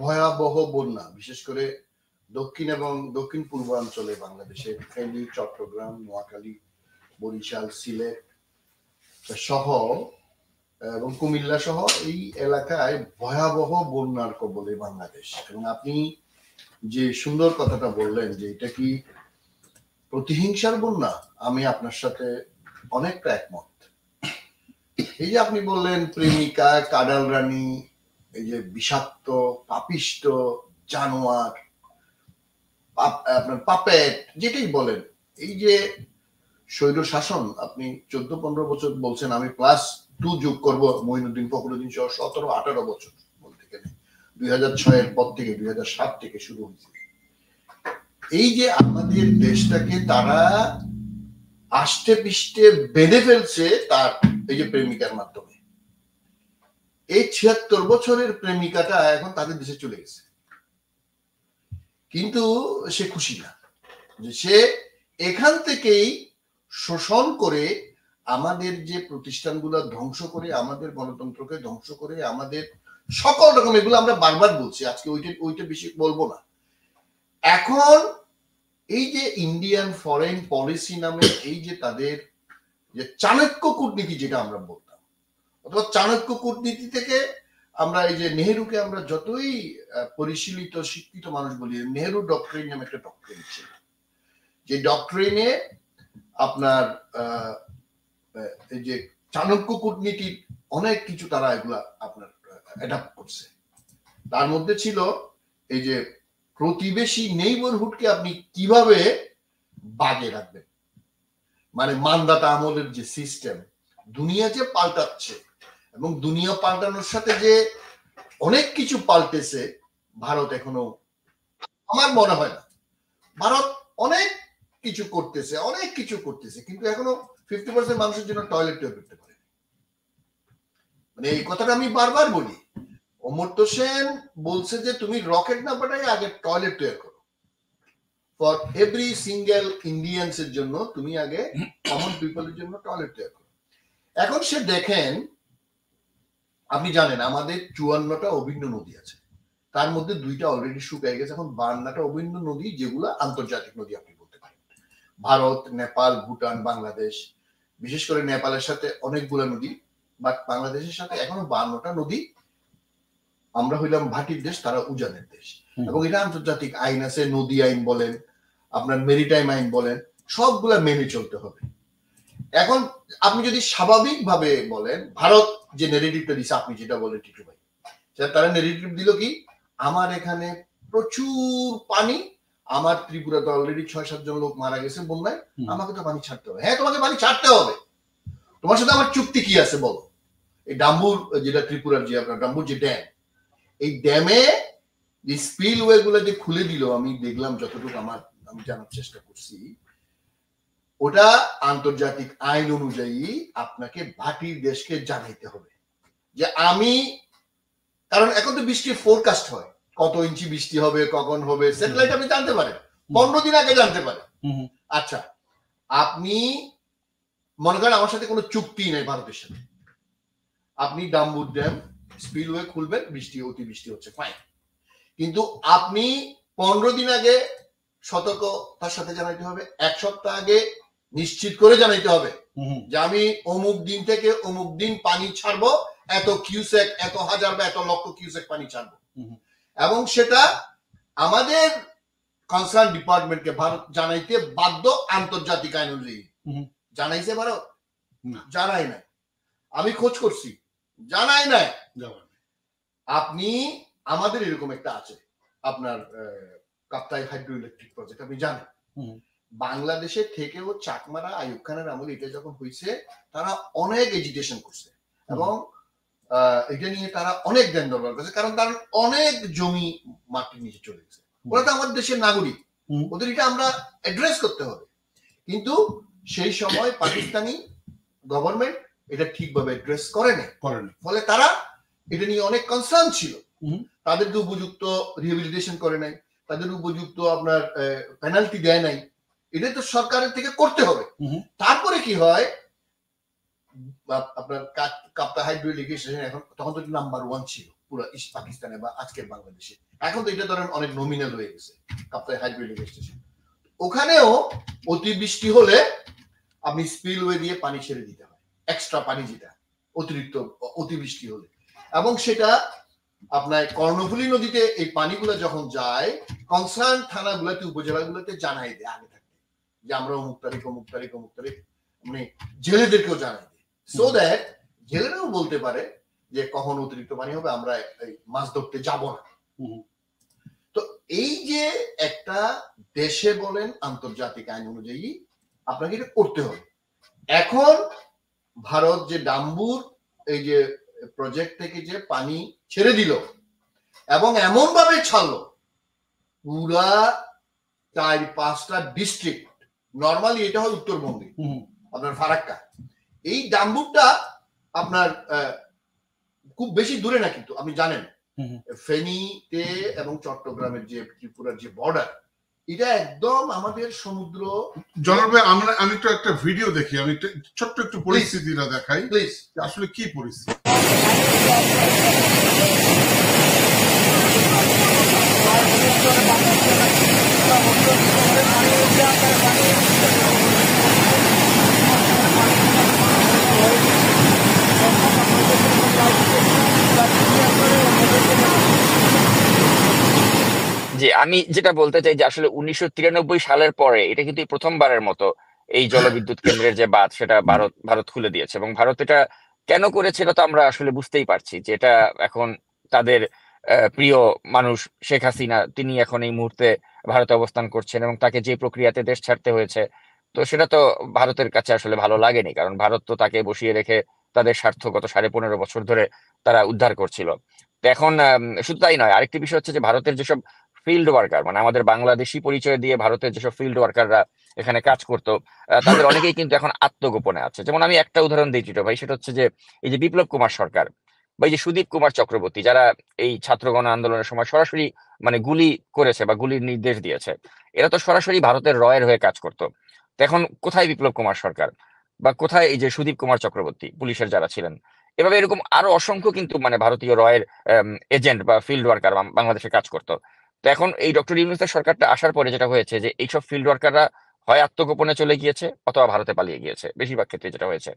ভয়াবহ বন্যা বিশেষ করে দক্ষিণ এবং দক্ষিণ পূর্বাঞ্চলে বাংলাদেশের ফেনী চট্টগ্রাম নোয়াখালী বরিশাল সিলেট সহ এবং কুমিল্লা সহ এই এলাকায় ভয়াবহ বন্যার কবলে বাংলাদেশ এবং আপনি যে সুন্দর কথাটা বললেন যে এটা কি প্রতিহিংসার বন্যা আমি আপনার সাথে অনেকটা একমত এই যে আপনি বললেন প্রেমিকা কাডাল রানী এই যে বিষাক্ত পাপিষ্ট জানোয়ার আপনার পাপেট যেটাই বলেন এই যে শৈল শাসন আপনি চোদ্দ পনেরো বছর বলছেন আমি প্লাস টু যোগ করবো মহিনুদ্দিন ফখরুদ্দিন সহ সতেরো আঠারো বছর বলতে গেলে দুই হাজার ছয়ের পর থেকে দুই হাজার সাত থেকে শুরু হয়েছে এই যে আমাদের দেশটাকে তারা আষ্টে পিষ্টে বেঁধে ফেলছে তার এই যে প্রেমিকার মাধ্যমে এই ছিয়াত্তর বছরের প্রেমিকাটা এখন তাদের দেশে চলে গেছে কিন্তু সে খুশি না যে সে এখান থেকেই শোষণ করে আমাদের যে প্রতিষ্ঠানগুলো ধ্বংস করে আমাদের গণতন্ত্রকে ধ্বংস করে আমাদের সকল রকম এগুলো আমরা বারবার বলছি আজকে ওইটা ওইটা বেশি বলবো না এখন এই যে ইন্ডিয়ান ফরেন পলিসি নামে এই যে তাদের যে চাণক্য কূটনীতি যেটা আমরা বলতাম অথবা চাণক্য কূটনীতি থেকে আমরা এই যে নেহরুকে আমরা যতই পরিশীলিত শিক্ষিত মানুষ বলি নেহরু ডক্টরিন নামে একটা ডক্টরিন ছিল যে ডক্টরিনে আপনার যে চাণক্য কূটনীতির অনেক কিছু তারা এগুলা আপনার অ্যাডাপ্ট করছে তার মধ্যে ছিল এই যে প্রতিবেশী নেইবরহুডকে আপনি কিভাবে বাগে রাখবেন মানে মানদাতা আমলের যে সিস্টেম দুনিয়া যে পাল্টাচ্ছে এবং দুনিয়া পাল্টানোর সাথে যে অনেক কিছু পাল্টেছে ভারত এখনো আমার মনে হয় না ভারত অনেক কিছু করতেছে অনেক কিছু করতেছে কিন্তু এখনো ফিফটি পার্সেন্ট মানুষের জন্য টয়লেট করতে পারে মানে এই কথাটা আমি বারবার বলি অমর্ত সেন বলছে যে তুমি রকেট না পাঠাই আগে টয়লেট তৈরি করো ফর এভরি সিঙ্গেল ইন্ডিয়ান্স এর জন্য তুমি আগে কমন পিপলের জন্য টয়লেট তৈরি করো এখন সে দেখেন আপনি জানেন আমাদের চুয়ান্নটা অভিন্ন নদী আছে তার মধ্যে দুইটা অলরেডি শুকিয়ে গেছে এখন বান্নাটা অভিন্ন নদী যেগুলো আন্তর্জাতিক নদী আপনি বলতে পারেন ভারত নেপাল ভুটান বাংলাদেশ বিশেষ করে নেপালের সাথে অনেকগুলো নদী বাট বাংলাদেশের সাথে এখনো বান্নটা নদী আমরা হইলাম ভাটির দেশ তারা উজানের দেশ এবং এটা আন্তর্জাতিক আইন আছে নদী আইন বলেন আপনার মেরিটাইম আইন বলেন সবগুলা মেনে চলতে হবে এখন আপনি যদি স্বাভাবিকভাবে বলেন ভারত যে নেগেটিভটা দিছে আপনি যেটা বলে টিটু ভাই আচ্ছা, তারা নেগেটিভ দিল কি আমার এখানে প্রচুর পানি আমার ত্রিপুরা তো অলরেডি ছয় সাতজন লোক মারা গেছে বন্যায় আমাকে তো পানি ছাড়তে হবে হ্যাঁ তোমাকে পানি ছাড়তে হবে তোমার সাথে আমার চুক্তি কি আছে বলো এই ডাম্বুর যেটা ত্রিপুরার যে আপনার ডাম্বুর যে ড্যাম এই ড্যামে স্পিল ওয়ে গুলো যে খুলে দিল আমি দেখলাম যতটুকু আমার আমি জানার চেষ্টা করছি ওটা আন্তর্জাতিক আইন অনুযায়ী আপনাকে ভাটির দেশকে জানাইতে হবে যে আমি কারণ এখন তো বৃষ্টির ফোরকাস্ট হয় কত ইঞ্চি বৃষ্টি হবে কখন হবে স্যাটেলাইট আপনি জানতে পারেন পনেরো দিন আগে জানতে পারেন আচ্ছা আপনি মনে করেন আমার সাথে কোনো চুক্তি নেই ভারতের সাথে আপনি ডাম্বুর ড্যাম স্পিলওয়ে খুলবেন বৃষ্টি অতিবৃষ্টি হচ্ছে ফাইন কিন্তু আপনি পনেরো দিন আগে তার সাথে জানাইতে হবে এক সপ্তাহ আগে নিশ্চিত করে জানাইতে হবে যে আমি অমুক দিন থেকে অমুক দিন পানি ছাড়বো এত কিউসেক এত হাজার বা এত লক্ষ কিউসেক পানি ছাড়বো এবং সেটা আমাদের কনসার্ন ডিপার্টমেন্টকে ভারত জানাইতে বাধ্য আন্তর্জাতিক আইন অনুযায়ী জানাইছে ভারত জানাই নাই আমি খোঁজ করছি জানাই নাই আপনি আমাদের এরকম একটা আছে আপনার কাপ্তাই হাইড্রো ইলেকট্রিক প্রজেক্ট আপনি জানেন বাংলাদেশে থেকেও চাকমারা আয়ুব খানের আমলে এটা যখন হয়েছে তারা অনেক এজিটেশন করছে এবং এটা নিয়ে তারা অনেক দেন দরকার করছে কারণ তার অনেক জমি মাটির নিচে চলে গেছে ওরা তো আমাদের দেশের নাগরিক ওদের এটা আমরা অ্যাড্রেস করতে হবে কিন্তু সেই সময় পাকিস্তানি গভর্নমেন্ট এটা ঠিকভাবে অ্যাড্রেস করে না ফলে তারা এটা নিয়ে অনেক কনসার্ন ছিল তাদেরকে উপযুক্ত রিহেবিলিটেশন করে নাই তাদের উপযুক্ত আপনার পেনাল্টি দেয় নাই এটা তো সরকারের থেকে করতে হবে তারপরে কি হয় আপনার এখন তখন তো নাম্বার ওয়ান ছিল পুরো ইস্ট পাকিস্তানে বা আজকের বাংলাদেশে এখন তো এটা ধরেন অনেক নমিনাল হয়ে গেছে হাইব্রিড ওখানেও অতিবৃষ্টি হলে আপনি ওয়ে দিয়ে পানি ছেড়ে দিতে হয় এক্সট্রা পানি যেটা অতিরিক্ত অতিবৃষ্টি হলে এবং সেটা আপনার কর্ণফুলী নদীতে এই পানিগুলো যখন যায় কনসার্ন থানাগুলোতে উপজেলাগুলোতে জানাই দেয় আগে যে আমরা অমুক তারিখ অমুক তারিখ অমুক তারিখ মানে জেলেদেরকেও জানাই দিই সো দ্যাট জেলেরাও বলতে পারে যে কখন অতিরিক্ত পানি হবে আমরা মাছ ধরতে যাব না তো এই যে একটা দেশে বলেন আন্তর্জাতিক আইন অনুযায়ী আপনাকে এটা করতে হবে এখন ভারত যে ডাম্বুর এই যে প্রজেক্ট থেকে যে পানি ছেড়ে দিল এবং এমন ভাবে ছাড়লো পুরা চার পাঁচটা ডিস্ট্রিক্ট নর্মালি এটা হয় উত্তরবঙ্গে আপনার ফারাক্কা এই ডাম্বুকটা আপনার খুব বেশি দূরে না কিন্তু আপনি জানেন ফেনীতে এবং চট্টগ্রামের যে ত্রিপুরার যে বর্ডার এটা একদম আমাদের সমুদ্র জনাবে আমরা আমি তো একটা ভিডিও দেখি আমি ছোট্ট একটু পরিস্থিতিটা দেখাই প্লিজ আসলে কি পরিস্থিতি আমি যেটা বলতে চাই যে আসলে উনিশশো সালের পরে এটা কিন্তু প্রথমবারের মতো এই জলবিদ্যুৎ কেন্দ্রের যে বাদ সেটা ভারত ভারত খুলে দিয়েছে এবং ভারত এটা কেন করেছে এটা তো আমরা আসলে বুঝতেই পারছি যে এটা এখন তাদের প্রিয় মানুষ শেখ হাসিনা তিনি এখন এই মুহূর্তে ভারতে অবস্থান করছেন এবং তাকে যে প্রক্রিয়াতে দেশ ছাড়তে হয়েছে তো সেটা তো ভারতের কাছে আসলে ভালো লাগেনি কারণ ভারত তো তাকে বসিয়ে রেখে তাদের স্বার্থ গত সাড়ে পনেরো বছর ধরে তারা উদ্ধার করছিল এখন শুধু তাই নয় আরেকটি বিষয় হচ্ছে যে ভারতের যেসব ফিল্ড ওয়ার্কার মানে আমাদের বাংলাদেশি পরিচয় দিয়ে ভারতের যেসব ফিল্ড ওয়ার্কাররা এখানে কাজ করত তাদের অনেকেই কিন্তু এখন আত্মগোপনে আছে যেমন আমি একটা উদাহরণ দিই চিটো ভাই সেটা হচ্ছে যে এই যে বিপ্লব কুমার সরকার বা এই যে সুদীপ কুমার চক্রবর্তী যারা এই ছাত্রগণ আন্দোলনের সময় সরাসরি মানে গুলি করেছে বা গুলির নির্দেশ দিয়েছে এরা তো সরাসরি ভারতের রয়ের হয়ে কাজ করতো এখন কোথায় বিপ্লব কুমার সরকার বা কোথায় এই যে সুদীপ কুমার চক্রবর্তী পুলিশের যারা ছিলেন এভাবে এরকম আরো অসংখ্য কিন্তু মানে ভারতীয় রয়ের এজেন্ট বা ফিল্ড ওয়ার্কার বাংলাদেশে কাজ করতো তো এখন এই ডক্টর ইউনুস সরকারটা আসার পরে যেটা হয়েছে যে এইসব ফিল্ড ওয়ার্কাররা হয় আত্মগোপনে চলে গিয়েছে অথবা ভারতে পালিয়ে গিয়েছে বেশিরভাগ ক্ষেত্রে যেটা হয়েছে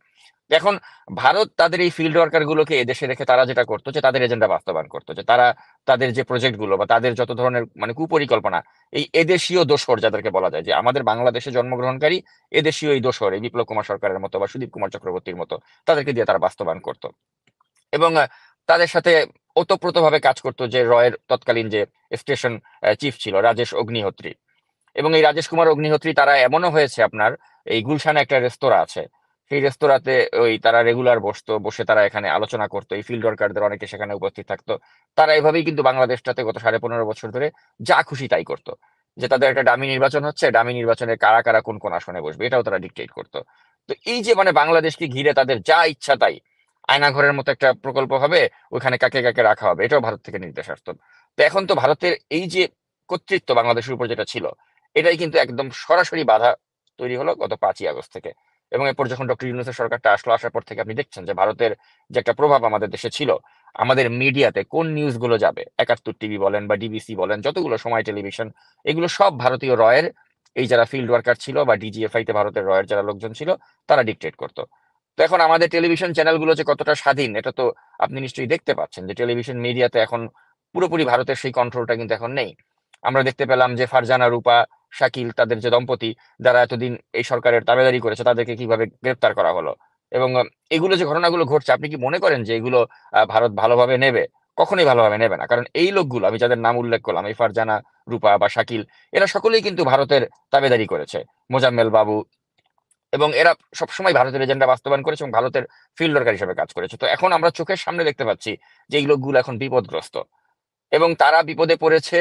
এখন ভারত তাদের এই ফিল্ড ওয়ার্কার গুলোকে এদেশে রেখে তারা যেটা করতো যে তাদের এজেন্ডা বাস্তবায়ন করতো যে তারা তাদের যে প্রজেক্ট গুলো বা তাদের যত ধরনের মানে কুপরিকল্পনা এই এদেশীয় দোষর যাদেরকে বলা যায় যে আমাদের বাংলাদেশে জন্মগ্রহণকারী এদেশীয় এই দোষর এই বিপ্লব কুমার সরকারের মতো বা সুদীপ কুমার চক্রবর্তীর মতো তাদেরকে দিয়ে তারা বাস্তবায়ন করতো এবং তাদের সাথে ওতপ্রোতভাবে কাজ করতো যে রয়ের তৎকালীন যে স্টেশন চিফ ছিল রাজেশ অগ্নিহোত্রী এবং এই রাজেশ কুমার অগ্নিহোত্রী তারা এমনও হয়েছে আপনার এই গুলশানে একটা রেস্তোরাঁ আছে সেই রেস্তোরাঁতে ওই তারা রেগুলার বসতো বসে তারা এখানে আলোচনা করতো এই ফিল্ড ওয়ার্কারদের অনেকে সেখানে উপস্থিত থাকতো তারা এভাবেই কিন্তু বাংলাদেশটাতে গত সাড়ে পনেরো বছর ধরে যা খুশি তাই করতো যে তাদের একটা ডামি নির্বাচন হচ্ছে ডামি নির্বাচনে কারা কারা কোন কোন আসনে বসবে এটাও তারা ডিকটেট করতো তো এই যে মানে বাংলাদেশকে ঘিরে তাদের যা ইচ্ছা তাই আয়নাঘরের মতো একটা প্রকল্প হবে ওখানে কাকে কাকে রাখা হবে এটাও ভারত থেকে নির্দেশ আসতো তো এখন তো ভারতের এই যে কর্তৃত্ব বাংলাদেশের উপর যেটা ছিল এটাই কিন্তু একদম সরাসরি বাধা তৈরি হলো গত পাঁচই আগস্ট থেকে এবং এরপর যখন ডক্টর ইউনুসের সরকারটা আসলো আসার পর থেকে আপনি দেখছেন যে ভারতের যে একটা প্রভাব আমাদের দেশে ছিল আমাদের মিডিয়াতে কোন নিউজগুলো যাবে একাত্তর টিভি বলেন বা ডিবিসি বলেন যতগুলো সময় টেলিভিশন এগুলো সব ভারতীয় রয়ের এই যারা ফিল্ড ওয়ার্কার ছিল বা ডিজিএফআই তে ভারতের রয়ের যারা লোকজন ছিল তারা ডিকটেট করতো তো এখন আমাদের টেলিভিশন চ্যানেলগুলো যে কতটা স্বাধীন এটা তো আপনি নিশ্চয়ই দেখতে পাচ্ছেন যে টেলিভিশন মিডিয়াতে এখন পুরোপুরি ভারতের সেই কন্ট্রোলটা কিন্তু এখন নেই আমরা দেখতে পেলাম যে ফারজানা রূপা শাকিল তাদের যে দম্পতি যারা এতদিন এই সরকারের দাবেদারি করেছে তাদেরকে কিভাবে গ্রেপ্তার করা হলো এবং এগুলো যে ঘটনাগুলো ঘটছে আপনি কি মনে করেন যে এগুলো ভারত ভালোভাবে নেবে কখনোই ভালোভাবে নেবে না কারণ এই লোকগুলো আমি যাদের নাম উল্লেখ করলাম এই ফারজানা রূপা বা শাকিল এরা সকলেই কিন্তু ভারতের দাবেদারি করেছে মোজাম্মেল বাবু এবং এরা সবসময় ভারতের এজেন্ডা বাস্তবায়ন করেছে এবং ভারতের ফিল্ডরকার হিসেবে কাজ করেছে তো এখন আমরা চোখের সামনে দেখতে পাচ্ছি যে এই লোকগুলো এখন বিপদগ্রস্ত এবং তারা বিপদে পড়েছে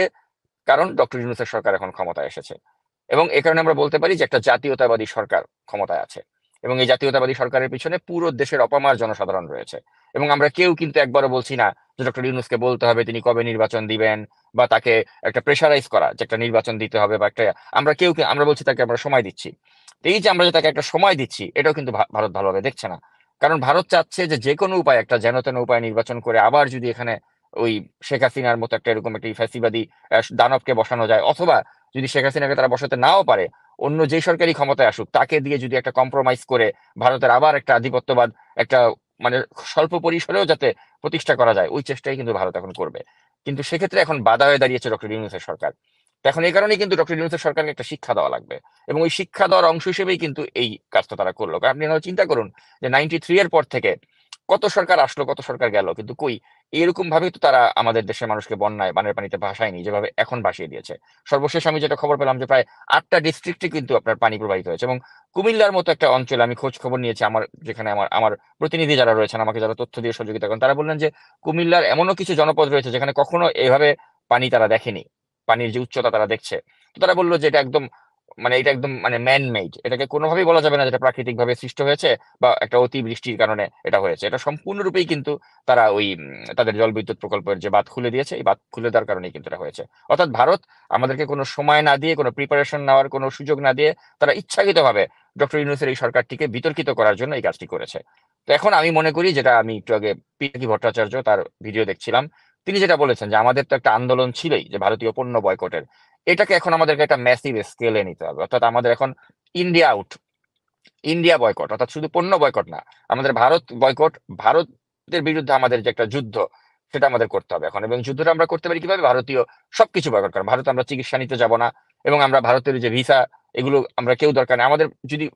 কারণ ডক্টর ইউনুসের সরকার এখন ক্ষমতায় এসেছে এবং এ কারণে আমরা বলতে পারি যে একটা জাতীয়তাবাদী সরকার ক্ষমতায় আছে এবং এই জাতীয়তাবাদী সরকারের পিছনে পুরো দেশের অপমার জনসাধারণ রয়েছে এবং আমরা কেউ কিন্তু একবারও বলছি না যে ডক্টর ইউনুসকে বলতে হবে তিনি কবে নির্বাচন দিবেন বা তাকে একটা প্রেশারাইজ করা যে একটা নির্বাচন দিতে হবে বা একটা আমরা কেউ আমরা বলছি তাকে আমরা সময় দিচ্ছি এই যে আমরা যে তাকে একটা সময় দিচ্ছি এটাও কিন্তু ভারত ভালোভাবে দেখছে না কারণ ভারত চাচ্ছে যে যে কোনো উপায় একটা যেন তেন উপায় নির্বাচন করে আবার যদি এখানে ওই শেখ হাসিনার মতো একটা এরকম একটা ফ্যাসিবাদী দানবকে বসানো যায় অথবা যদি শেখ হাসিনাকে তারা বসাতে নাও পারে অন্য যে সরকারি ক্ষমতায় আসুক তাকে দিয়ে যদি একটা কম্প্রোমাইজ করে ভারতের আবার একটা আধিপত্যবাদ একটা মানে স্বল্প পরিসরেও যাতে প্রতিষ্ঠা করা যায় ওই চেষ্টাই কিন্তু ভারত এখন করবে কিন্তু সেক্ষেত্রে এখন বাধা হয়ে দাঁড়িয়েছে ডক্টর ইউনুসের সরকার এখন এই কারণেই কিন্তু ডক্টর ইউনুসের সরকারকে একটা শিক্ষা দেওয়া লাগবে এবং ওই শিক্ষা দেওয়ার অংশ হিসেবেই কিন্তু এই কাজটা তারা করলো আপনি চিন্তা করুন যে নাইনটি থ্রি এর পর থেকে কত সরকার আসলো কত সরকার গেল কিন্তু কই এরকম ভাবে তো তারা আমাদের দেশের মানুষকে বন্যায় বানের পানিতে ভাসায়নি যেভাবে এখন ভাসিয়ে দিয়েছে সর্বশেষ আমি যেটা খবর পেলাম যে প্রায় আটটা ডিস্ট্রিক্টে কিন্তু আপনার পানি প্রবাহিত হয়েছে এবং কুমিল্লার মতো একটা অঞ্চলে আমি খোঁজ খবর নিয়েছি আমার যেখানে আমার আমার প্রতিনিধি যারা রয়েছেন আমাকে যারা তথ্য দিয়ে সহযোগিতা করেন তারা বললেন যে কুমিল্লার এমনও কিছু জনপদ রয়েছে যেখানে কখনো এভাবে পানি তারা দেখেনি পানির যে উচ্চতা তারা দেখছে তো তারা বললো যে এটা একদম মানে এটা একদম মানে ম্যান মেড এটাকে কোনোভাবেই বলা যাবে না যেটা প্রাকৃতিক ভাবে সৃষ্ট হয়েছে বা একটা অতি বৃষ্টির কারণে এটা হয়েছে এটা সম্পূর্ণরূপেই কিন্তু তারা ওই তাদের জল বিদ্যুৎ প্রকল্পের যে বাদ খুলে দিয়েছে এই বাদ খুলে দেওয়ার কারণেই কিন্তু এটা হয়েছে অর্থাৎ ভারত আমাদেরকে কোনো সময় না দিয়ে কোনো প্রিপারেশন নেওয়ার কোনো সুযোগ না দিয়ে তারা ইচ্ছাকৃতভাবে ডক্টর ইউনুসের এই সরকারটিকে বিতর্কিত করার জন্য এই কাজটি করেছে তো এখন আমি মনে করি যেটা আমি একটু আগে পিনাকি ভট্টাচার্য তার ভিডিও দেখছিলাম তিনি যেটা বলেছেন যে আমাদের তো একটা আন্দোলন ছিলই যে ভারতীয় পণ্য বয়কটের এটাকে এখন আমাদেরকে একটা ম্যাসিভ স্কেলে নিতে হবে অর্থাৎ আমাদের এখন ইন্ডিয়া আউট ইন্ডিয়া বয়কট অর্থাৎ শুধু পণ্য বয়কট না আমাদের ভারত বয়কট ভারতের বিরুদ্ধে আমাদের যে একটা যুদ্ধ সেটা আমাদের করতে হবে এখন এবং যুদ্ধটা আমরা করতে পারি কিভাবে ভারতীয় সবকিছু বয়কট করেন ভারত আমরা চিকিৎসা নিতে যাব না এবং আমরা ভারতের যে ভিসা এগুলো আমরা কেউ দরকার নেই আমাদের যদি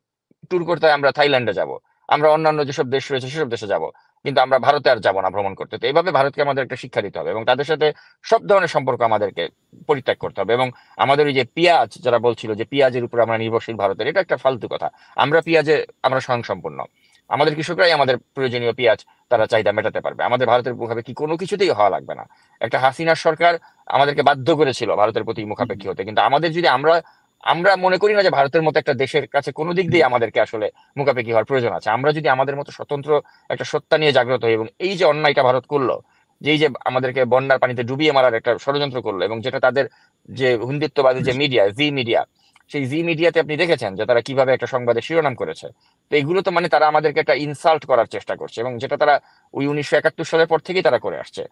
ট্যুর করতে হয় আমরা থাইল্যান্ডে যাব আমরা অন্যান্য যেসব দেশ রয়েছে সেসব দেশে যাবো কিন্তু আমরা ভারতে আর যাব না ভ্রমণ করতে তো এইভাবে ভারতকে আমাদের একটা শিক্ষা দিতে হবে এবং তাদের সাথে সব ধরনের সম্পর্ক আমাদেরকে পরিত্যাগ করতে হবে এবং আমাদের ওই যে পেঁয়াজ যারা বলছিল যে পেঁয়াজের উপর আমরা নির্ভরশীল ভারতের এটা একটা ফালতু কথা আমরা পেঁয়াজে আমরা সম্পূর্ণ আমাদের কৃষকরাই আমাদের প্রয়োজনীয় পেঁয়াজ তারা চাহিদা মেটাতে পারবে আমাদের ভারতের কি কোনো কিছুতেই হওয়া লাগবে না একটা হাসিনার সরকার আমাদেরকে বাধ্য করেছিল ভারতের প্রতি মুখাপেক্ষি হতে কিন্তু আমাদের যদি আমরা আমরা মনে করি না যে ভারতের মতো একটা দেশের কাছে কোনো দিক দিয়ে আমাদেরকে আসলে মুখাপেক্ষি হওয়ার প্রয়োজন আছে আমরা যদি আমাদের মতো স্বতন্ত্র একটা সত্তা নিয়ে জাগ্রত হই এবং এই যে অন্যায়টা ভারত করলো যেই যে আমাদেরকে বন্যার পানিতে ডুবিয়ে মারার একটা ষড়যন্ত্র করলো এবং যেটা তাদের যে হিন্দুত্ববাদী যে মিডিয়া জি মিডিয়া সেই জি মিডিয়াতে আপনি দেখেছেন যে তারা কিভাবে একটা সংবাদে শিরোনাম করেছে তো এগুলো তো মানে তারা আমাদেরকে একটা ইনসাল্ট করার চেষ্টা করছে এবং যেটা তারা ওই উনিশশো একাত্তর সালের পর থেকেই তারা করে আসছে